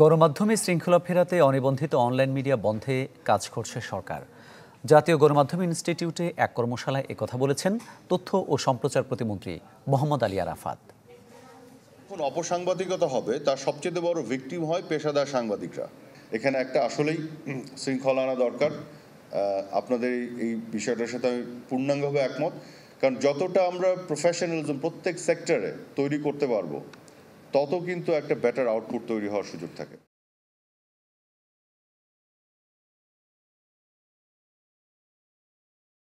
গণমাধ্যমে শৃঙ্খলা ফেরাতে অনিবন্ধিত অনলাইন মিডিয়া বন্ধে কাজ করছে সরকার জাতীয় গণমাধ্যম ইনস্টিটিউটে এক কর্মশালায় একথা বলেছেন তথ্য ও সম্প্রচার প্রতিমন্ত্রী মোহাম্মদ আলী আরাফাত অপসাংবাদিকতা হবে তার সবচেয়ে বড় ভিকটিম হয় পেশাদার সাংবাদিকরা এখানে একটা আসলেই শৃঙ্খলা আনা দরকার আপনাদের এই বিষয়টার সাথে আমি পূর্ণাঙ্গভাবে একমত কারণ যতটা আমরা প্রফেশনালিজম প্রত্যেক সেক্টরে তৈরি করতে পারবো তত কিন্তু একটা বেটার আউটপুট তৈরি হওয়ার সুযোগ থাকে